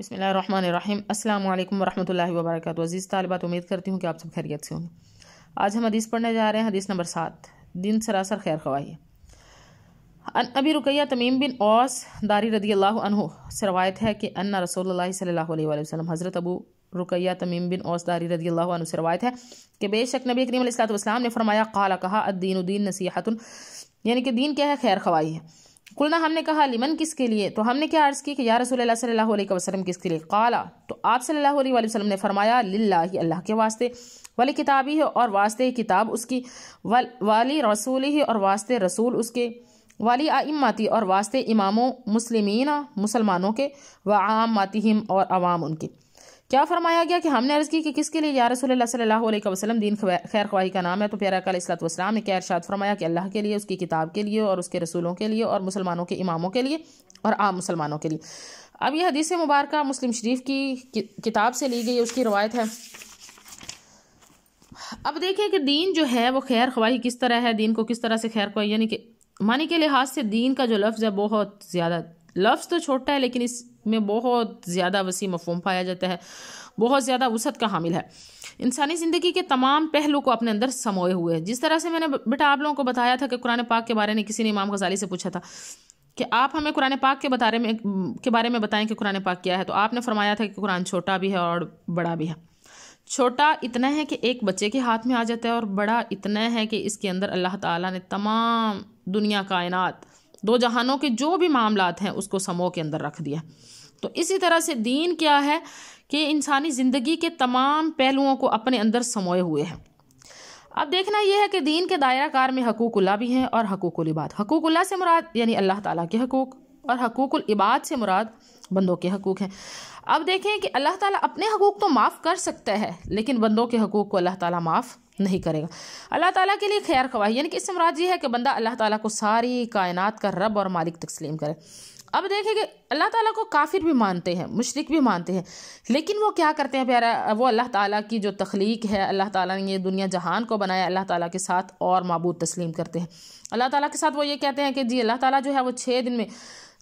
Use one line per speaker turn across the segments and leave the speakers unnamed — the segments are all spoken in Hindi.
बसमीम् अल्लाम वरहमल वर्क अज़ीज़ तालबात उम्मीद करती हूँ कि आप सब खैरियत से होंगे आज हम हदीस पढ़ने जा रहे हैं हदीस नंबर सात दिन सरासर खैर खवाही अन अबी रुकैया तमीम बिन औस दारी रदी अल्लाह से रवायत है कि अन्ना रसोल्ला सल्ला हज़रत अबू रुकैया तमीम बिन औस दारी रदी अल्लाह से रवायत है कि बेशक नबी करीम सलाम ने फरमाया काला कहा अद्दीन उद्दीन यानी कि दीन क्या है खैर खवाही है कुलना हमने कहा लिमन किसके लिए तो हमने क्या अर्ज़ की कि या रसूल सल्लल्लाहु अलैहि वसल्लम किसके लिए काला तो आप सल्लल्लाहु अलैहि वसल्लम ने फरमाया लिल्ला ही अल्लाह के वास्ते वाली किताब ही और वास्ते किताब उसकी वल वाली रसूल ही और वास्ते रसूल उसके वाली आइमाती और वास्ते इमामों मुसलमिन मुसलमानों के व आम मातिम और आवाम उनके क्या फरमाया गया कि हमने अर्ज़ की कि किसके लिए या रसूल सल्लल्लाहु दीन खैर ख्वाही का नाम है तो प्यारा कलाम ने क्या इरशाद फरमाया कि अल्लाह के लिए उसकी किताब के लिए और उसके रसूलों के लिए और मुसलमानों के इमामों के लिए और आम मुसलमानों के लिए अब यह हदीस मुबारक मुस्लिम शरीफ की किताब से ली गई उसकी रवायत है अब देखें कि दीन जो है वो खैर खवाही किस तरह है दीन को किस तरह से खैर ख्वाही यानी कि मानी के लिहाज से दीन का जो लफ्ज़ है बहुत ज़्यादा लफ्ज़ तो छोटा है लेकिन इसमें बहुत ज़्यादा वसी मफहम पाया जाता है बहुत ज़्यादा वसत का हामिल है इंसानी ज़िंदगी के तमाम पहलू को अपने अंदर समोए हुए हैं जिस तरह से मैंने बेटा आप लोगों को बताया था कि कुरान पाक के बारे में किसी ने इमाम गजाली से पूछा था कि आप हमें कुरान पाक के बारे में के बारे में बताएं कि कुरान पाक क्या है तो आपने फरमाया था कि कुरान छोटा भी है और बड़ा भी है छोटा इतना है कि एक बच्चे के हाथ में आ जाता है और बड़ा इतना है कि इसके अंदर अल्लाह ताला ने तमाम दुनिया कायनात दो जहानों के जो भी मामला हैं उसको समो के अंदर रख दिया तो इसी तरह से दीन क्या है कि इंसानी ज़िंदगी के तमाम पहलुओं को अपने अंदर समोए हुए हैं अब देखना यह है कि दीन के दायरा कार में हकूकुल्ला भी हैं और हकूकुल इबाद हकूकुल्ला से मुराद यानी अल्लाह ताला के हकूक और हकूकुल इबाद से मुराद बंदों के हकूक हैं अब देखें कि अल्लाह ताला अपने हकूक तो माफ़ कर सकता है लेकिन बंदों के हकूक को अल्लाह ताला माफ़ नहीं करेगा अल्लाह ताला के लिए खैर खवाही यानी कि इससे मुराद ये है कि बंदा अल्लाह ताला को सारी कायनात का रब और मालिक तस्लीम करे अब देखें कि अल्लाह ताला को काफिर भी मानते हैं मुशरक भी मानते हैं लेकिन वो क्या करते हैं प्यारा वो अल्लाह ताला की जो तख्लीक है अल्लाह ताला ने ये दुनिया जहान को बनाया अल्लाह ताला के साथ और मबूद तस्लीम करते हैं अल्लाह ताला के साथ वो ये कहते हैं कि जी अल्लाह ताला जो है वो छः दिन में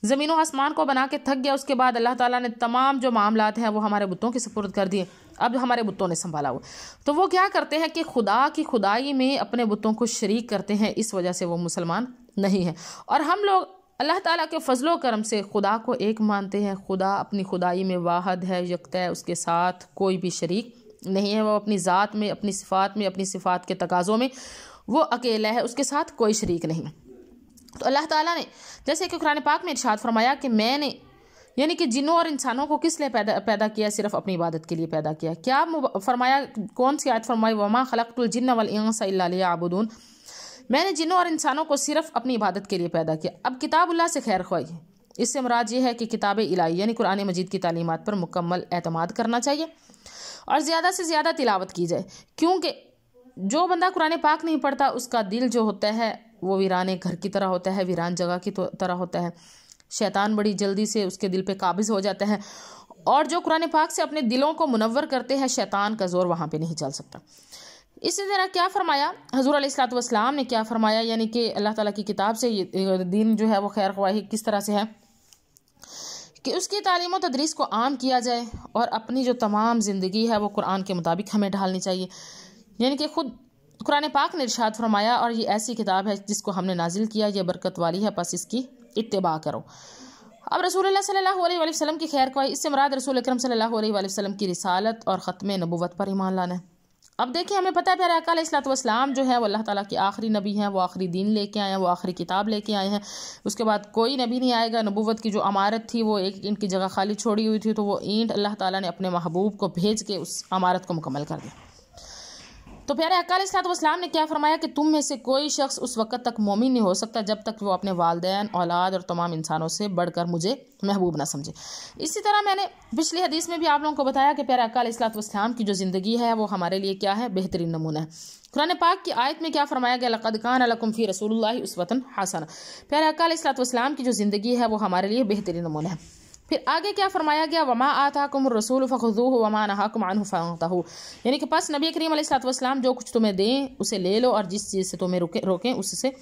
ज़मीन आसमान को बना के थक गया उसके बाद अल्लाह ताला ने तमाम जो मामला हैं वो हमारे बुतों के सपुर्द कर दिए अब हमारे बुतों ने संभाला वो तो वो क्या करते हैं कि खुदा की खुदाई में अपने बुतों को शरीक करते हैं इस वजह से वो मुसलमान नहीं है और हम लोग अल्लाह ताला के फजलो करम से खुदा को एक मानते हैं खुदा अपनी खुदाई में वाहद है यकत है उसके साथ कोई भी शरीक नहीं है वो अपनी ज़ात में अपनी सिफात में अपनी सिफात के तकाज़ों में वो अकेला है उसके साथ कोई शरीक नहीं है तो अल्लाह ताला ने जैसे कि कुरान पाक में इर्शाद फरमाया कि मैंने यानी कि जिनों और इंसानों को किस लिए पैदा पैदा किया सिर्फ अपनी इबादत के लिए पैदा किया क्या फरमाया कौन सी आयत फरमाई वमा खलकतुलजिन सबुदून मैंने जिनों और इंसानों को सिर्फ अपनी इबादत के लिए पैदा किया अब अल्लाह से खैर ख्वाही है इससे मराज ये है कि किताब इलाई यानी कुरान मजीद की तालीमत पर मुकम्मल अतमाद करना चाहिए और ज़्यादा से ज़्यादा तिलावत की जाए क्योंकि जो बंदा कुरान पाक नहीं पढ़ता उसका दिल जो होता है वो वीरान एक घर की तरह होता है वीरान जगह की तो- तरह होता है शैतान बड़ी जल्दी से उसके दिल पे काबिज हो जाता है और जो कुरान पाक से अपने दिलों को मुनवर करते हैं शैतान का ज़ोर वहाँ पे नहीं चल सकता इसी तरह क्या फरमाया हजूर असलाम ने क्या फरमाया यानी कि अल्लाह ताला की किताब से ये दीन जो है वो खैर खवाही किस तरह से है कि उसकी तालीम तदरीस को आम किया जाए और अपनी जो तमाम ज़िंदगी है वो कुरान के मुताबिक हमें ढालनी चाहिए यानी कि खुद कुरान पाक ने इर्शाद फरमाया और ये ऐसी किताब है जिसको हमने नाजिल किया यह बरकत वाली है बस इसकी इतबा करो अब रसूल सल्लल्लाहु अलैहि वसल्लम की खैर खवाही इससे मराद रसूल अक्रम सल्लल्लाहु अलैहि वसल्लम की रिसालत और ख़त्म नबूवत पर ईमान लाना है अब देखिए हमें पता है प्यारे अकाल इस्लातवाम जो है वो अल्लाह ताला की आखिरी नबी हैं वो आखिरी दीन लेके आए हैं वो आखिरी किताब लेके आए हैं उसके बाद कोई नबी नहीं आएगा नबूवत की जो अमारत थी वो एक ईंट की जगह खाली छोड़ी हुई थी तो वो ईंट अल्लाह ताला ने अपने महबूब को भेज के उस अमारत को मुकम्मल कर दिया तो प्यारे अकाल सलाम तो ने क्या फरमाया कि तुम में से कोई शख्स उस वक्त तक मोमिन नहीं हो सकता जब तक वो अपने वालदेन औलाद और तमाम इंसानों से बढ़कर मुझे महबूब ना समझे इसी तरह मैंने पिछली हदीस में भी आप लोगों को बताया कि प्यारे अकाल तो की जो ज़िंदगी है वो हमारे लिए क्या है बेहतरीन नमूना है कुरान पाक की आयत में क्या फरमाया गया लक़दकान अलकुमफ़ी रसूल उस वतन हासन प्यारे अकाल तो की जो ज़िंदगी है वो हमारे लिए बेहतरीन नमूना है फिर आगे क्या फरमाया गया वमा आता कुम रसूल फ़खू वमा नहा कुम आन फ़ू यानी कि पास नबी करीम सलाम जो कुछ तुम्हें दें उसे ले लो और जिस चीज़ से तुम्हें रुके रोकें उससे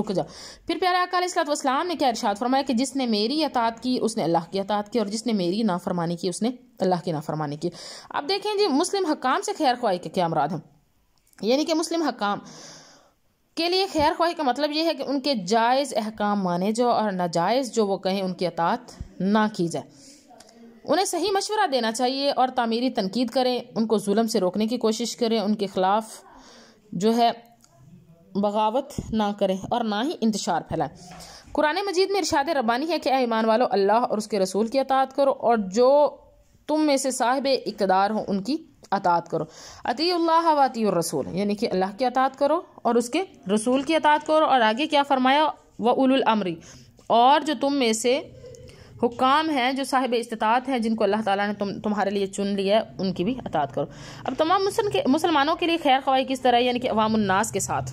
रुक जाओ फिर प्यारे अकालसलाम ने क्या इरशाद फरमाया कि जिसने मेरी अतात की उसने अल्लाह की अतात की और जिसने मेरी नाफरमानी की उसने अल्लाह की नाफरमानी की अब देखें जी मुस्लिम हकाम से खैर ख्वाही के क्या अमराद हैं यानी कि मुस्लिम हकाम के लिए खैर ख्वाही का मतलब ये है कि उनके जायज़ अहकाम माने जो और नाजायज़ जो वो कहें उनकी अतात ना की जाए उन्हें सही मशवरा देना चाहिए और तामीरी तनकीद करें उनको जुलम से रोकने की कोशिश करें उनके ख़िलाफ़ जो है बगावत ना करें और ना ही इंतशार फैलाएं कुरान मजीद में इरशाद रबानी है कि ईमान वालों अल्लाह और उसके रसूल की अतात करो और जो तुम में से साहिब इकदार हो उनकी अतात करो अतील्ला वती रसूल यानी कि अल्लाह की अतात करो और उसके रसूल की अतात करो और आगे क्या फरमाया व उल अमरी और जो तुम में से हुकाम हैं जो साहिब इस्तात हैं जिनको अल्लाह ताला ने तुम तुम्हारे लिए चुन लिया है उनकी भी अतात करो अब तमाम मुसलम के मुसलमानों के लिए खैर खवाई किस तरह यानी कि अवामनास के साथ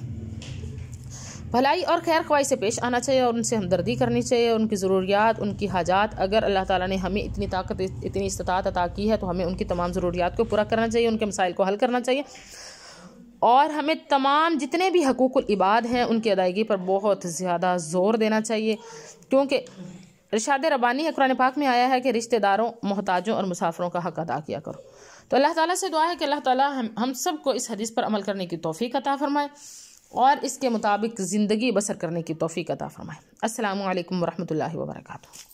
भलाई और खैर खवाई से पेश आना चाहिए और उनसे हमदर्दी करनी चाहिए उनकी ज़रूरियात उनकी हाजात अगर अल्लाह ताला ने हमें इतनी ताकत इतनी इस्तात अता की है तो हमें उनकी तमाम ज़रूरियात को पूरा करना चाहिए उनके मसाइल को हल करना चाहिए और हमें तमाम जितने भी हकूक़ इबाद हैं उनकी अदायगी पर बहुत ज़्यादा ज़ोर देना चाहिए क्योंकि रिशाद रबानी है कुरान पाक में आया है कि रिश्तेदारों मोहताजों और मुसाफरों का हक अदा किया करो तो अल्लाह ताला से दुआ है कि अल्लाह ताला हम हम सब को इस हदीस पर अमल करने की तोफ़ी अता फरमाए और इसके मुताबिक ज़िंदगी बसर करने की तोफ़ी अता फरमाए असल वरहमल वर्का